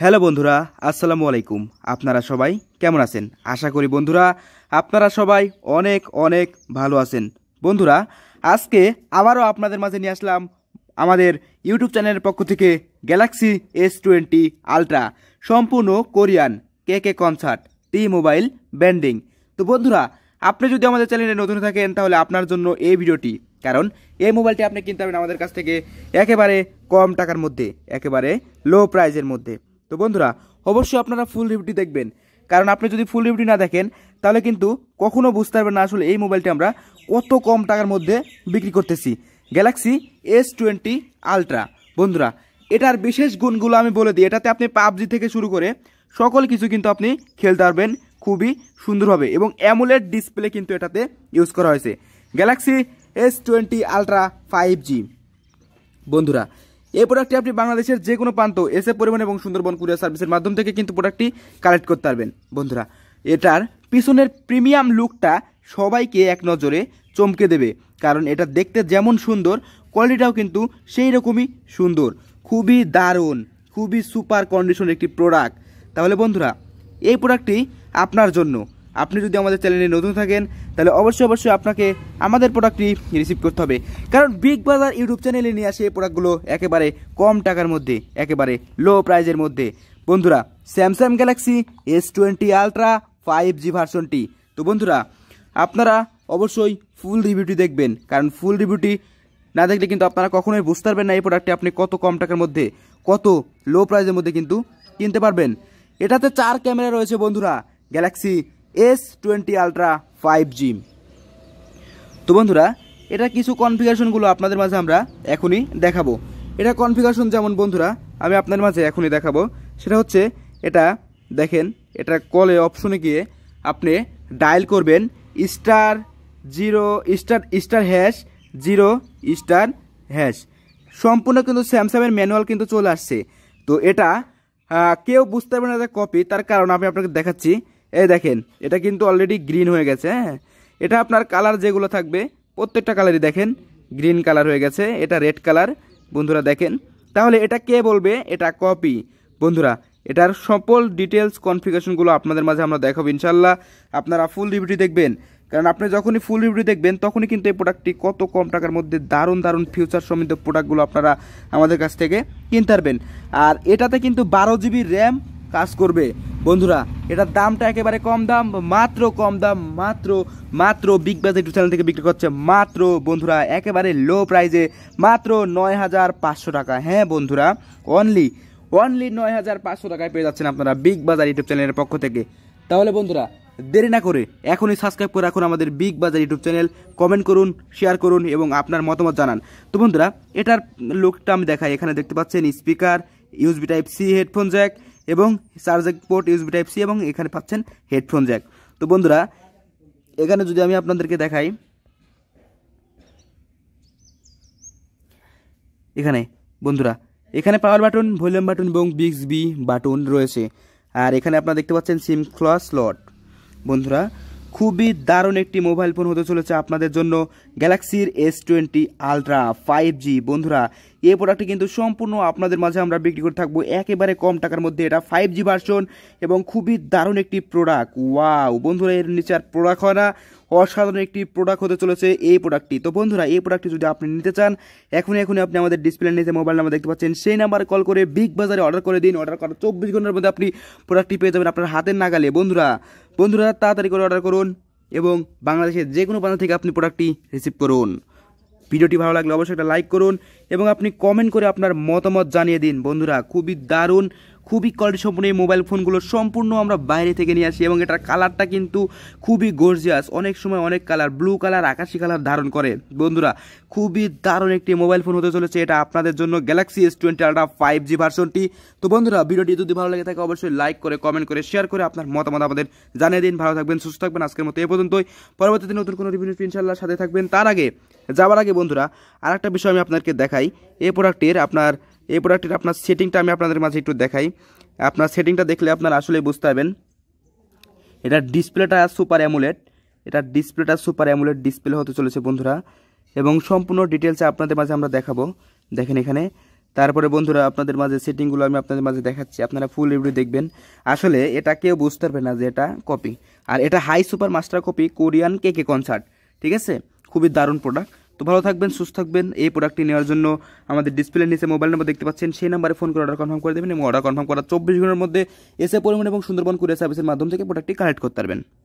hello বন্ধুরা আসসালামু আলাইকুম আপনারা সবাই কেমন আছেন আশা করি বন্ধুরা আপনারা সবাই অনেক অনেক ভালো আছেন বন্ধুরা আজকে আবারও আপনাদের মাঝে নিয়ে আসলাম আমাদের ইউটিউব চ্যানেলের পক্ষ থেকে গ্যালাক্সি এস টোয়েন্টি আলট্রা সম্পূর্ণ কোরিয়ান কে কে কনসার্ট টি মোবাইল ব্যান্ডিং তো বন্ধুরা আপনি যদি আমাদের চ্যানেলে নতুন থাকেন তাহলে আপনার জন্য এই ভিডিওটি কারণ এই মোবাইলটি আপনি কিনতে পারেন আমাদের কাছ থেকে একেবারে কম টাকার মধ্যে একেবারে লো প্রাইজের মধ্যে তো বন্ধুরা অবশ্যই আপনারা ফুল রিভিউটি দেখবেন কারণ আপনি যদি ফুল রিভিউটি না দেখেন তাহলে কিন্তু কখনও বুঝতে পারবেন না আসলে এই মোবাইলটি আমরা কত কম টাকার মধ্যে বিক্রি করতেছি গ্যালাক্সি এস টোয়েন্টি আলট্রা বন্ধুরা এটার বিশেষ গুণগুলো আমি বলে দিই এটাতে আপনি পাবজি থেকে শুরু করে সকল কিছু কিন্তু আপনি খেলতে পারবেন খুবই সুন্দরভাবে এবং অ্যামুলেট ডিসপ্লে কিন্তু এটাতে ইউজ করা হয়েছে Galaxy S twenty ultra five G বন্ধুরা এই প্রোডাক্টটি আপনি বাংলাদেশের যে কোনো প্রান্ত এসে পরিবহন এবং সুন্দরবন কুরিয়ার সার্ভিসের মাধ্যম থেকে কিন্তু প্রোডাক্টটি কালেক্ট করতে পারবেন বন্ধুরা এটার পিছনের প্রিমিয়াম লুকটা সবাইকে এক নজরে চমকে দেবে কারণ এটা দেখতে যেমন সুন্দর কোয়ালিটিটাও কিন্তু সেই রকমই সুন্দর খুবই দারুণ খুবই সুপার কন্ডিশন একটি প্রোডাক্ট তাহলে বন্ধুরা এই প্রোডাক্টটি আপনার জন্য আপনি যদি আমাদের চ্যানেলে নতুন থাকেন তাহলে অবশ্যই অবশ্যই আপনাকে আমাদের প্রোডাক্টটি রিসিভ করতে হবে কারণ বিগ বাজার ইউটিউব চ্যানেলে নিয়ে আসে প্রোডাক্টগুলো একেবারে কম টাকার মধ্যে একেবারে লো প্রাইজের মধ্যে বন্ধুরা Samsung Galaxy S twenty ultra five G ভার্সনটি তো বন্ধুরা আপনারা অবশ্যই ফুল রিভিউটি দেখবেন কারণ ফুল রিভিউটি না দেখলে কিন্তু আপনারা কখনোই বুঝতে পারবেন না এই প্রোডাক্টটি আপনি কত কম টাকার মধ্যে কত লো প্রাইসের মধ্যে কিন্তু কিনতে পারবেন এটাতে চার ক্যামেরা রয়েছে বন্ধুরা Galaxy S twenty ultra five G তো বন্ধুরা এটা কিছু কনফিগারেশনগুলো আপনাদের মাঝে আমরা এখনই দেখাবো এটা কনফিগারেশন যেমন বন্ধুরা আমি আপনাদের মাঝে এখনই দেখাবো সেটা হচ্ছে এটা দেখেন এটা কলে অপশনে গিয়ে আপনি ডায়াল করবেন star zero star star hash zero star hash সম্পূর্ণ কিন্তু স্যামসাংয়ের ম্যানুয়াল কিন্তু চলে আসছে তো এটা কেউ বুঝতে পারবে না যে কপি তার কারণ আমি আপনাকে দেখাচ্ছি এই দেখেন এটা কিন্তু অলরেডি গ্রিন হয়ে গেছে হ্যাঁ এটা আপনার কালার যেগুলো থাকবে প্রত্যেকটা কালারই দেখেন গ্রিন কালার হয়ে গেছে এটা রেড কালার বন্ধুরা দেখেন তাহলে এটা কে বলবে এটা কপি বন্ধুরা এটার সকল ডিটেলস কনফিগারেশনগুলো আপনাদের মাঝে আমরা দেখাবো ইনশাল্লাহ আপনারা ফুল রিভিউটি দেখবেন কারণ আপনি যখনই ফুল রিভিউ দেখবেন তখনই কিন্তু এই প্রোডাক্টটি কত কম টাকার মধ্যে দারুণ দারুণ ফিউচার সমৃদ্ধ প্রোডাক্টগুলো আপনারা আমাদের কাছ থেকে কিনতে পারবেন আর এটাতে কিন্তু বারো জিবি র্যাম কাজ করবে বন্ধুরা এটার দামটা একেবারে কম দাম মাত্র কম দাম মাত্র মাত্র বিগ বাজার ইউটিউব চ্যানেল থেকে বিক্রি করছে মাত্র বন্ধুরা একেবারে লো প্রাইজে মাত্র নয় হাজার পাঁচশো টাকা হ্যাঁ বন্ধুরা অনলি অনলি নয় হাজার পাঁচশো টাকায় পেয়ে যাচ্ছেন আপনারা বিগ বাজার ইউটিউব চ্যানেলের পক্ষ থেকে তাহলে বন্ধুরা দেরি না করে এখনই সাবস্ক্রাইব করে রাখুন আমাদের Big Bazaar YouTube channel comment করুন শেয়ার করুন এবং আপনার মতামত জানান তো বন্ধুরা এটার লুকটা আমি দেখাই এখানে দেখতে পাচ্ছেন speaker USB type C headphone jack এবং charging port USB type C এবং এখানে পাচ্ছেন হেডফোন জ্যাক তো বন্ধুরা এখানে যদি আমি আপনাদেরকে দেখাই এখানে বন্ধুরা এখানে পাওয়ার বাটন ভলিউম বাটন এবং বিক্স বি বাটন রয়েছে আর এখানে আপনারা দেখতে পাচ্ছেন সিম ক্লস স্লট বন্ধুরা খুবই দারুণ একটি মোবাইল ফোন হতে চলেছে আপনাদের জন্য গ্যালাক্সির S twenty ultra five G বন্ধুরা এই প্রোডাক্টটি কিন্তু সম্পূর্ণ আপনাদের মাঝে আমরা বিক্রি করে থাকবো একেবারে কম টাকার মধ্যে এটা ফাইভ জি ভার্সন এবং খুবই দারুণ একটি প্রোডাক্ট ওয়াও বন্ধুরা এর নিচে আর প্রোডাক্ট হয় না অসাধারণ একটি প্রোডাক্ট হতে চলেছে এই প্রোডাক্টটি তো বন্ধুরা এই প্রোডাক্টটি যদি আপনি নিতে চান এখনই এখনই আপনি আমাদের ডিসপ্লে নিতে মোবাইল নাম্বার দেখতে পাচ্ছেন সেই নাম্বারে কল করে বিগ বাজারে অর্ডার করে দিন অর্ডার করার চব্বিশ ঘন্টার মধ্যে আপনি প্রোডাক্টটি পেয়ে যাবেন আপনার হাতের নাগালে বন্ধুরা বন্ধুরা তাড়াতাড়ি করে অর্ডার করুন এবং বাংলাদেশের যে কোনো প্রান্ত থেকে আপনি প্রোডাক্টটি রিসিভ করুন ভিডিওটি ভালো লাগলে অবশ্যই একটা লাইক করুন এবং আপনি কমেন্ট করে আপনার মতামত জানিয়ে দিন বন্ধুরা খুবই দারুণ খুবই কোয়ালিটি সম্পূর্ণ এই মোবাইল ফোনগুলো সম্পূর্ণ আমরা বাইরে থেকে নিয়ে আসি এবং এটার কালারটা কিন্তু খুবই গর্জিয়াস অনেক সময় অনেক কালার ব্লু কালার আকাশি কালার ধারণ করে বন্ধুরা খুবই দারুণ একটি মোবাইল ফোন হতে চলেছে এটা আপনাদের জন্য Galaxy S twenty ultra five G ভার্সনটি তো বন্ধুরা ভিডিওটি যদি ভালো লাগে থাকে অবশ্যই লাইক করে কমেন্ট করে শেয়ার করে আপনার মতামত আমাদের জানিয়ে দিন ভালো থাকবেন সুস্থ থাকবেন আজকের মতো এ পর্যন্তই পরবর্তীতে নতুন কোনো রিভিউ ইনশাল্লাহ সাথে থাকবেন তার আগে যাওয়ার আগে বন্ধুরা আর একটা বিষয় আমি আপনাকে দেখাই এই প্রোডাক্টের আপনার এই প্রোডাক্টের আপনার সেটিংটা আমি আপনাদের মাঝে একটু দেখাই আপনার সেটিংটা দেখলে আপনার আসলে বুঝতে পারবেন এটার ডিসপ্লেটা সুপার অ্যামুলেট এটার ডিসপ্লেটা সুপার অ্যামুলেট ডিসপ্লে হতে চলেছে বন্ধুরা এবং সম্পূর্ণ ডিটেলসে আপনাদের মাঝে আমরা দেখাবো দেখেন এখানে তারপরে বন্ধুরা আপনাদের মাঝে সেটিংগুলো আমি আপনাদের মাঝে দেখাচ্ছি আপনারা ফুল রিভিউ দেখবেন আসলে এটা কেউ বুঝতে পারবে না যে এটা কপি আর এটা high super master copy Korean কে কে কনসার্ট ঠিক আছে খুবই দারুণ প্রোডাক্ট তো ভালো থাকবেন সুস্থ থাকবেন এই প্রোডাক্টটি নেওয়ার জন্য আমাদের ডিসপ্লে নিচে মোবাইল নাম্বার দেখতে পাচ্ছেন সেই নাম্বারে ফোন করে অর্ডার কনফার্ম করে দেবেন এবং অর্ডার কনফার্ম করার চব্বিশ ঘন্টার মধ্যে এসে পরিমাণ এবং সুন্দরবন কুরিয়ার সার্ভিসের মাধ্যম থেকে প্রোডাক্টটি কালেক্ট করতে পারবেন